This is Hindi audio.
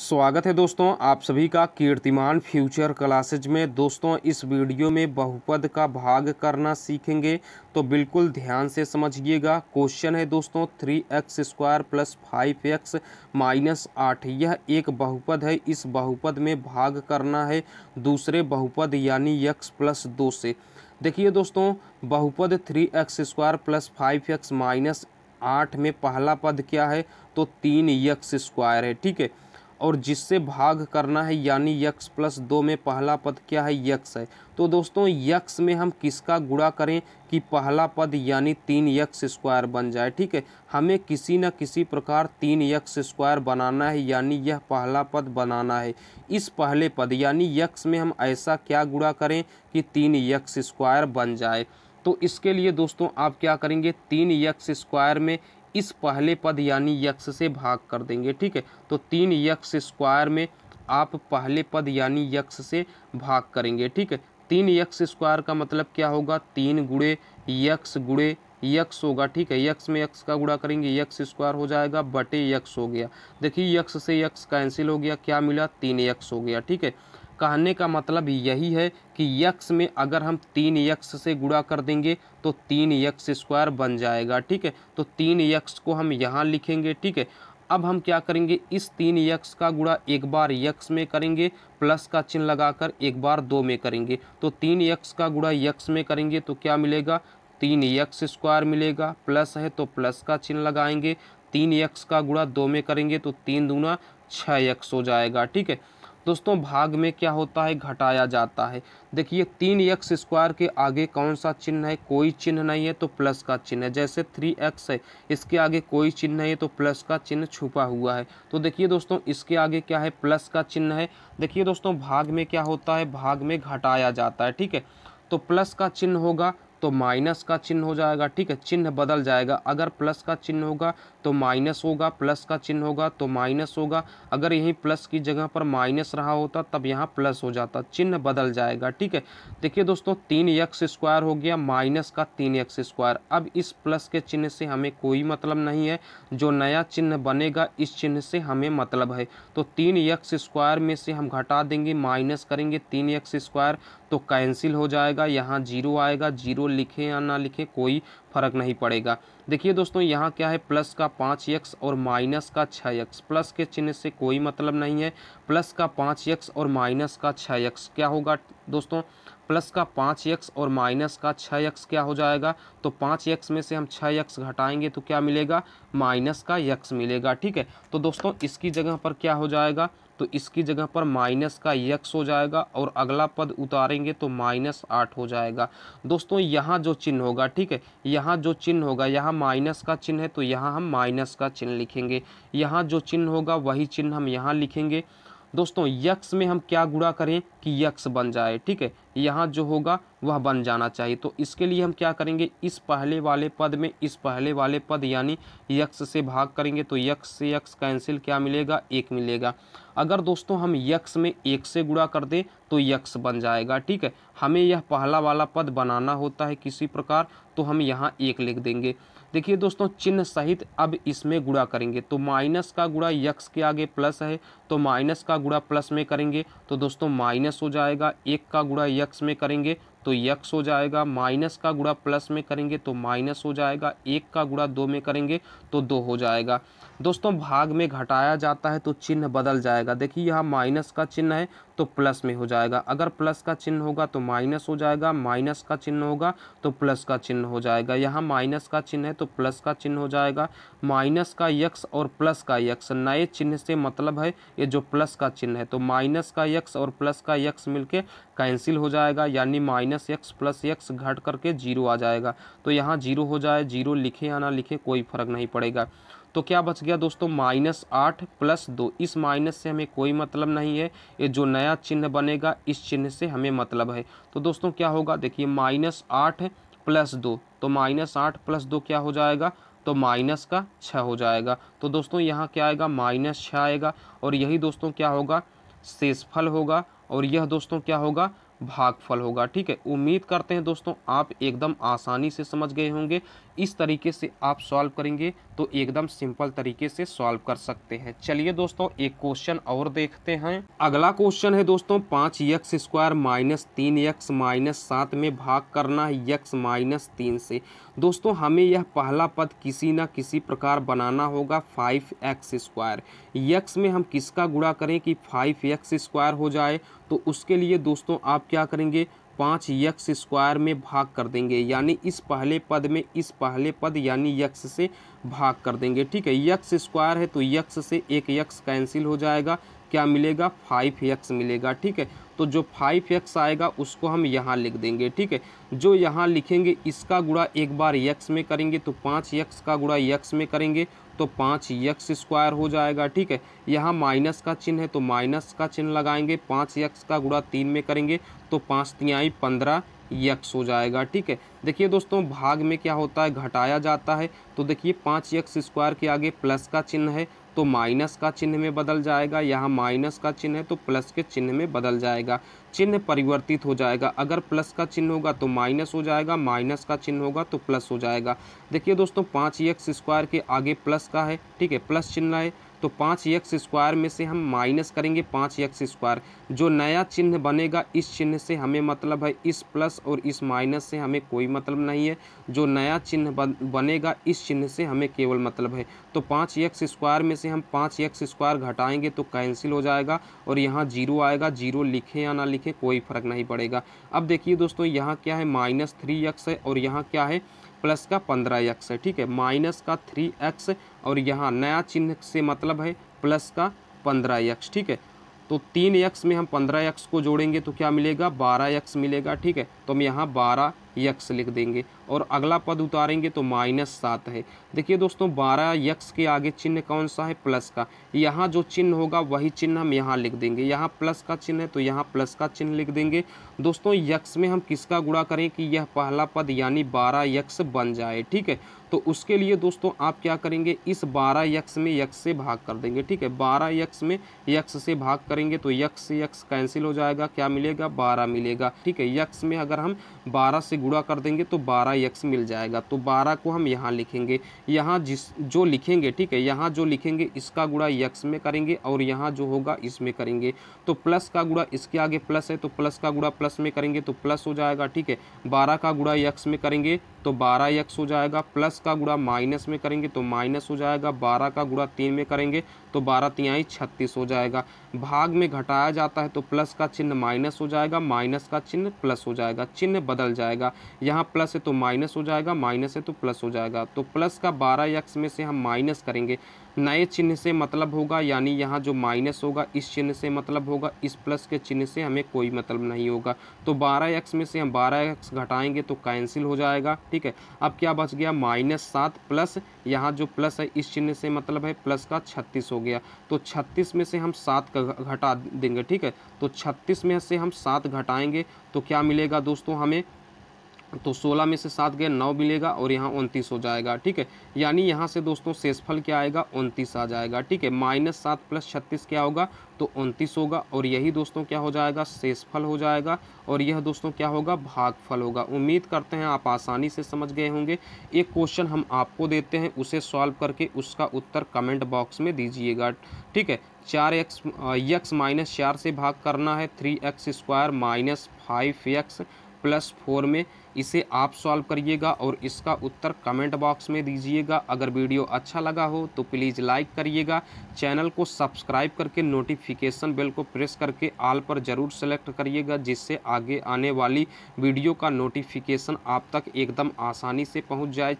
स्वागत है दोस्तों आप सभी का कीर्तिमान फ्यूचर क्लासेज में दोस्तों इस वीडियो में बहुपद का भाग करना सीखेंगे तो बिल्कुल ध्यान से समझिएगा क्वेश्चन है दोस्तों three x square plus five x minus आठ यह एक बहुपद है इस बहुपद में भाग करना है दूसरे बहुपद यानी एक्स प्लस दो से देखिए दोस्तों बहुपद three x square plus five x minus आठ में पहला पद क्या है तो तीन यक्स स्क्वायर है ठीक है और जिससे भाग करना है यानी यक्स प्लस दो में पहला पद क्या है यक्स है तो दोस्तों यक्स में हम किसका गुड़ा करें कि पहला पद यानी तीन यक्स स्क्वायर बन जाए ठीक है हमें किसी न किसी प्रकार तीन यक्स स्क्वायर बनाना है यानी यह पहला पद बनाना है इस पहले पद यानी यक्स में हम ऐसा क्या गुड़ा करें कि तीन यक्स स्क्वायर बन जाए तो इसके लिए दोस्तों आप क्या करेंगे तीन यक्स स्क्वायर में इस पहले पद यानी यक्ष से भाग कर देंगे ठीक है तो तीन यक्ष स्क्वायर में आप पहले पद यानी यक्ष से भाग करेंगे ठीक है तीन यक्ष स्क्वायर का मतलब क्या होगा तीन गुड़े यक्ष गुड़े यक्ष होगा ठीक है यक्ष में यक्ष का गुड़ा करेंगे यक्ष स्क्वायर हो जाएगा बटे यक्ष हो गया देखिए यक्ष से यक्ष कैंसिल हो गया क्या मिला तीन यक्ष हो गया ठीक है कहने का मतलब यही है कि यक्स में अगर हम तीन यक्ष से गुड़ा कर देंगे तो तीन यक्ष स्क्वायर बन जाएगा ठीक है तो तीन यक्ष को हम यहाँ लिखेंगे ठीक है अब हम क्या करेंगे इस तीन यक्ष का गुड़ा एक बार यक्ष में करेंगे प्लस का चिन्ह लगाकर एक बार दो में करेंगे तो तीन यक्ष का गुड़ा यक्ष में करेंगे तो क्या मिलेगा तीन यक्ष स्क्वायर मिलेगा प्लस है तो प्लस का चिन्ह लगाएंगे तीन यक्ष का गुड़ा दो में करेंगे तो तीन दूना छः यक्स हो जाएगा ठीक है दोस्तों भाग में क्या होता है घटाया जाता है देखिए तीन एक्स स्क्वायर के आगे कौन सा चिन्ह है कोई चिन्ह नहीं है तो प्लस का चिन्ह है जैसे थ्री एक्स है इसके आगे कोई चिन्ह नहीं है तो प्लस का चिन्ह छुपा हुआ है तो देखिए दोस्तों इसके आगे क्या है प्लस का चिन्ह है देखिए दोस्तों भाग में क्या होता है भाग में घटाया जाता है ठीक है तो प्लस का चिन्ह होगा तो माइनस का चिन्ह हो जाएगा ठीक है चिन्ह बदल जाएगा अगर प्लस का चिन्ह होगा तो माइनस होगा प्लस का चिन्ह होगा तो माइनस होगा अगर यहीं प्लस की जगह पर माइनस रहा होता तब यहाँ प्लस हो जाता चिन्ह बदल जाएगा ठीक है देखिए दोस्तों तीन यक्स स्क्वायर हो गया माइनस का तीन यक्स स्क्वायर अब इस प्लस के चिन्ह से हमें कोई मतलब नहीं है जो नया चिन्ह बनेगा इस चिन्ह से हमें मतलब है तो तीन यक्स स्क्वायर में से हम घटा देंगे माइनस करेंगे तीन यक्स स्क्वायर तो कैंसिल हो जाएगा यहाँ जीरो आएगा जीरो लिखे या ना लिखे कोई फ़र्क नहीं पड़ेगा देखिए दोस्तों यहाँ क्या है प्लस का पाँच एक्स और माइनस का छः एक्स प्लस के चिन्ह से कोई मतलब नहीं है प्लस का पाँच एक्स और माइनस का छः एक्स क्या होगा दोस्तों प्लस का पाँच एक्स और माइनस का छः एक्स क्या हो जाएगा तो पाँच एक्स में से हम छः एक्स घटाएंगे तो क्या मिलेगा माइनस का यक्स मिलेगा ठीक है तो दोस्तों इसकी जगह पर क्या हो जाएगा तो इसकी जगह पर माइनस का यक्स हो जाएगा और अगला पद उतारेंगे तो माइनस आठ हो जाएगा दोस्तों यहाँ जो चिन्ह होगा ठीक है यहाँ जो चिन्ह होगा यहाँ माइनस का चिन्ह है तो यहाँ हम माइनस का चिन्ह लिखेंगे यहाँ जो चिन्ह होगा वही चिन्ह हम यहाँ लिखेंगे दोस्तों यक्स में हम क्या गुड़ा करें कि यक्स बन जाए ठीक है यहाँ जो होगा वह बन जाना चाहिए तो इसके लिए हम क्या करेंगे इस पहले वाले पद में इस पहले वाले पद यानी यक्ष से भाग करेंगे तो यक्स से यक्स कैंसिल क्या मिलेगा एक मिलेगा अगर दोस्तों हम यक्स में एक से गुड़ा कर दें तो यक्ष बन जाएगा ठीक है हमें यह पहला वाला पद बनाना होता है किसी प्रकार तो हम यहाँ एक लिख देंगे देखिए दोस्तों चिन्ह सहित अब इसमें गुड़ा करेंगे तो माइनस का गुड़ा यक्स के आगे प्लस है तो माइनस का गुड़ा प्लस में करेंगे तो दोस्तों माइनस हो जाएगा एक का गुड़ा यक्स में करेंगे तो यक्स हो जाएगा माइनस का गुड़ा प्लस में करेंगे तो माइनस हो जाएगा एक का गुड़ा दो में करेंगे तो दो हो जाएगा दोस्तों भाग में घटाया जाता है तो चिन्ह बदल जाएगा देखिए यहाँ माइनस का चिन्ह है तो प्लस में हो जाएगा अगर प्लस का चिन्ह होगा तो माइनस हो जाएगा माइनस का चिन्ह होगा तो प्लस का चिन्ह हो जाएगा यहाँ माइनस का चिन्ह है तो प्लस का चिन्ह हो जाएगा माइनस का यक्स और प्लस का यक्स नए चिन्ह से मतलब है ये जो प्लस का चिन्ह है तो माइनस का यक्स और प्लस का यक्स मिलके कैंसिल हो जाएगा यानी माइनस यक्स प्लस यक्स घट करके जीरो आ जाएगा तो यहाँ जीरो हो जाए जीरो लिखे या ना लिखे कोई फर्क नहीं पड़ेगा तो क्या बच गया दोस्तों माइनस आठ प्लस दो इस माइनस से हमें कोई मतलब नहीं है ये जो नया चिन्ह बनेगा इस चिन्ह से हमें मतलब है तो दोस्तों क्या होगा देखिए माइनस आठ प्लस दो तो माइनस आठ प्लस दो क्या हो जाएगा तो माइनस का छः हो जाएगा तो दोस्तों यहाँ क्या आएगा माइनस छः आएगा और यही दोस्तों क्या होगा शेषफल होगा और यह दोस्तों क्या होगा भागफल होगा ठीक है उम्मीद करते हैं दोस्तों आप एकदम आसानी से समझ गए होंगे इस तरीके से आप सॉल्व करेंगे तो एकदम सिंपल तरीके से सॉल्व कर सकते हैं चलिए दोस्तों एक क्वेश्चन और देखते हैं अगला क्वेश्चन है दोस्तों पाँच यक्स स्क्वायर माइनस तीन यक्स माइनस सात में भाग करना है यक्स माइनस तीन से दोस्तों हमें यह पहला पद किसी ना किसी प्रकार बनाना होगा फाइव एक्स स्क्वायर यक्स में हम किसका गुणा करें कि फाइव एक्स स्क्वायर हो जाए तो उसके लिए दोस्तों आप क्या करेंगे पाँच यक्स स्क्वायर में भाग कर देंगे यानी इस पहले पद में इस पहले पद यानी यक्स से भाग कर देंगे ठीक है यक्स स्क्वायर है तो यक्स से एक यक्स कैंसिल हो जाएगा क्या मिलेगा फाइव एक्स मिलेगा ठीक है तो जो फाइव एक्स आएगा उसको हम यहाँ लिख देंगे ठीक है जो यहाँ लिखेंगे इसका गुड़ा एक बार यक्स में करेंगे तो पाँच यक्स का गुड़ा यक्स में करेंगे तो पाँच यक्स स्क्वायर हो जाएगा ठीक है यहाँ माइनस का चिन्ह है तो माइनस का चिन्ह लगाएंगे पाँच यक्स का गुड़ा तीन में करेंगे तो पाँच तिहाई पंद्रह यक्स हो जाएगा ठीक है देखिए दोस्तों भाग में क्या होता है घटाया जाता है तो देखिए पाँच यक्स स्क्वायर के आगे प्लस का चिन्ह है तो माइनस का चिन्ह में बदल जाएगा यहाँ माइनस का चिन्ह है तो प्लस के चिन्ह में बदल जाएगा चिन्ह परिवर्तित हो जाएगा अगर प्लस का चिन्ह होगा तो माइनस हो जाएगा माइनस का चिन्ह होगा तो प्लस हो जाएगा देखिए दोस्तों पाँच एक्स स्क्वायर के आगे प्लस का है ठीक है प्लस चिन्ह है तो पाँच यक्स स्क्वायर में से हम माइनस करेंगे पाँच यक्स स्क्वायर जो नया चिन्ह बनेगा इस चिन्ह से हमें मतलब है इस प्लस और इस माइनस से हमें कोई मतलब नहीं है जो नया चिन्ह बन, बनेगा इस चिन्ह से हमें केवल मतलब है तो पाँच यक्स स्क्वायर में से हम पाँच यक्स स्क्वायर घटाएंगे तो कैंसिल हो जाएगा और यहाँ जीरो आएगा जीरो लिखें या ना लिखें कोई फ़र्क नहीं पड़ेगा अब देखिए दोस्तों यहाँ क्या है माइनस थ्री एक्स है और यहाँ क्या है प्लस का पंद्रह एक्स है ठीक है माइनस का थ्री एक्स और यहाँ नया चिन्ह से मतलब है प्लस का पंद्रह एक्स ठीक है तो तीन एक्स में हम पंद्रह एक्स को जोड़ेंगे तो क्या मिलेगा बारह एक्स मिलेगा ठीक है तो हम यहाँ बारह यक्स लिख देंगे और अगला पद उतारेंगे तो माइनस सात है देखिए दोस्तों बारह यक्स के आगे चिन्ह कौन सा है प्लस का यहाँ जो चिन्ह होगा वही चिन्ह हम यहाँ लिख देंगे यहाँ प्लस का चिन्ह है तो यहाँ प्लस का चिन्ह लिख देंगे दोस्तों यक्स में हम किसका गुणा करें कि यह पहला पद यानी बारह यक्स बन जाए ठीक है तो उसके लिए दोस्तों आप क्या करेंगे इस बारह यक्स में यक्स से भाग कर देंगे ठीक है बारह यक्स में यक्स से भाग करेंगे तो यक्स से यक्स कैंसिल हो जाएगा क्या मिलेगा बारह मिलेगा ठीक है यक्स में अगर हम बारह से गुड़ा कर देंगे तो बारह यक्स मिल जाएगा तो बारह को हम यहाँ लिखेंगे यहाँ जिस जो लिखेंगे ठीक है यहाँ जो लिखेंगे इसका गुड़ा यक्स में करेंगे और यहाँ जो होगा इसमें करेंगे तो प्लस का गुड़ा इसके आगे प्लस है तो प्लस का गुड़ा प्लस में करेंगे तो प्लस हो जाएगा ठीक है बारह का गुड़ा यक्स में करेंगे तो बारह यक्स हो जाएगा प्लस दस का गुड़ा माइनस में करेंगे तो माइनस हो जाएगा बारह का गुड़ा तीन में करेंगे तो बारह तिहाई छत्तीस हो जाएगा भाग में घटाया जाता है तो प्लस का चिन्ह माइनस हो जाएगा माइनस का चिन्ह प्लस हो जाएगा चिन्ह बदल जाएगा यहाँ प्लस है तो माइनस हो जाएगा माइनस है तो प्लस हो जाएगा तो प्लस का बारह यक्स में से हम माइनस करेंगे नए चिन्ह से मतलब होगा यानी यहाँ जो माइनस होगा इस चिन्ह से मतलब होगा इस प्लस के चिन्ह से हमें कोई मतलब नहीं होगा तो बारह एक्स में से हम बारह एक्स घटाएंगे तो कैंसिल हो जाएगा ठीक है अब क्या बच गया माइनस सात प्लस यहाँ जो प्लस है इस चिन्ह से मतलब है प्लस का छत्तीस हो गया तो छत्तीस में से हम सात का घटा देंगे ठीक है तो छत्तीस में से हम सात घटाएँगे तो क्या मिलेगा दोस्तों हमें तो 16 में से सात गए नौ मिलेगा और यहाँ उनतीस हो जाएगा ठीक है यानी यहाँ से दोस्तों शेषफल क्या आएगा उनतीस आ जाएगा ठीक है माइनस सात प्लस छत्तीस क्या होगा तो उनतीस होगा और यही दोस्तों क्या हो जाएगा शेषफल हो जाएगा और यह दोस्तों क्या होगा भागफल होगा उम्मीद करते हैं आप आसानी से समझ गए होंगे एक क्वेश्चन हम आपको देते हैं उसे सॉल्व करके उसका उत्तर कमेंट बॉक्स में दीजिएगा ठीक है चार एक्स यक्स माइनस चार से भाग करना है three x square minus five x plus four में इसे आप सॉल्व करिएगा और इसका उत्तर कमेंट बॉक्स में दीजिएगा अगर वीडियो अच्छा लगा हो तो प्लीज़ लाइक करिएगा चैनल को सब्सक्राइब करके नोटिफिकेशन बेल को प्रेस करके आल पर ज़रूर सेलेक्ट करिएगा जिससे आगे आने वाली वीडियो का नोटिफिकेशन आप तक एकदम आसानी से पहुँच जाए